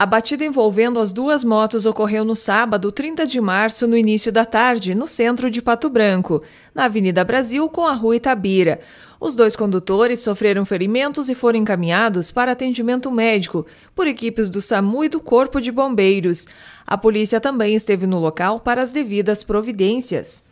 A batida envolvendo as duas motos ocorreu no sábado, 30 de março, no início da tarde, no centro de Pato Branco, na Avenida Brasil com a Rua Itabira. Os dois condutores sofreram ferimentos e foram encaminhados para atendimento médico por equipes do SAMU e do Corpo de Bombeiros. A polícia também esteve no local para as devidas providências.